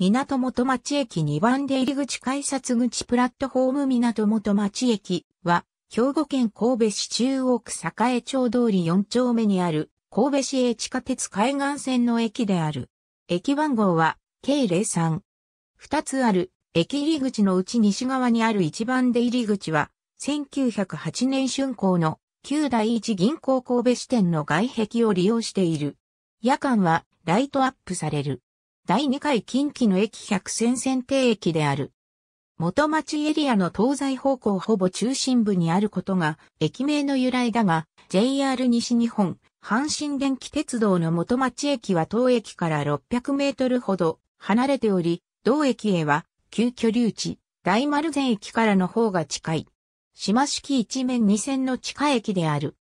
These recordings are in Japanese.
港元町駅2番出入口改札口プラットホーム港元町駅は、兵庫県神戸市中央区栄町通り4丁目にある、神戸市営地下鉄海岸線の駅である。駅番号は、K03。2つある、駅入り口のうち西側にある1番出入り口は、1908年春行の旧第一銀行神戸支店の外壁を利用している。夜間はライトアップされる。第2回近畿の駅百戦選定駅である。元町エリアの東西方向ほぼ中心部にあることが駅名の由来だが、JR 西日本、阪神電気鉄道の元町駅は当駅から600メートルほど離れており、同駅へは旧居留地、大丸前駅からの方が近い。島式一面二線の地下駅である。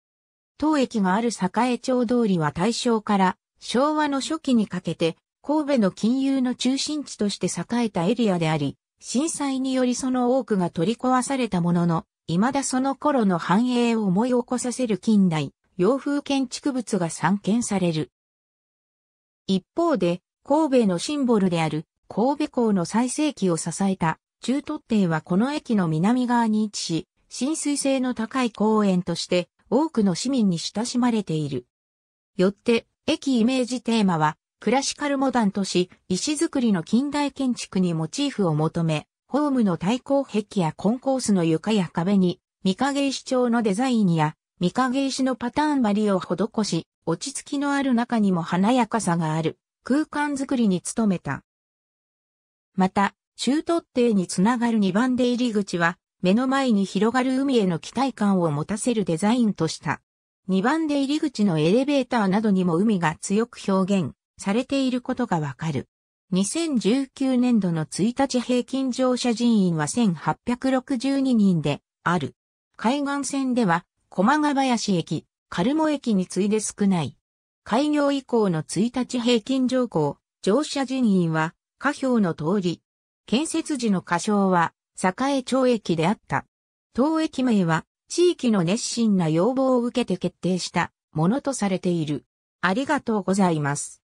当駅がある栄町通りは大正から昭和の初期にかけて神戸の金融の中心地として栄えたエリアであり、震災によりその多くが取り壊されたものの、未だその頃の繁栄を思い起こさせる近代、洋風建築物が散見される。一方で、神戸のシンボルである神戸港の最盛期を支えた中突堤はこの駅の南側に位置し、浸水性の高い公園として多くの市民に親しまれている。よって、駅イメージテーマはクラシカルモダンとし、石造りの近代建築にモチーフを求め、ホームの対抗壁やコンコースの床や壁に、御影石調のデザインや、御影石のパターン張りを施し、落ち着きのある中にも華やかさがある、空間づくりに努めた。また、中東底につながる2番出入り口は、目の前に広がる海への期待感を持たせるデザインとした。2番出入り口のエレベーターなどにも海が強く表現。されていることがわかる。2019年度の1日平均乗車人員は1862人である。海岸線では、駒ヶ林駅、カルモ駅に次いで少ない。開業以降の1日平均乗降、乗車人員は、下表の通り。建設時の仮称は、栄町駅であった。当駅名は、地域の熱心な要望を受けて決定したものとされている。ありがとうございます。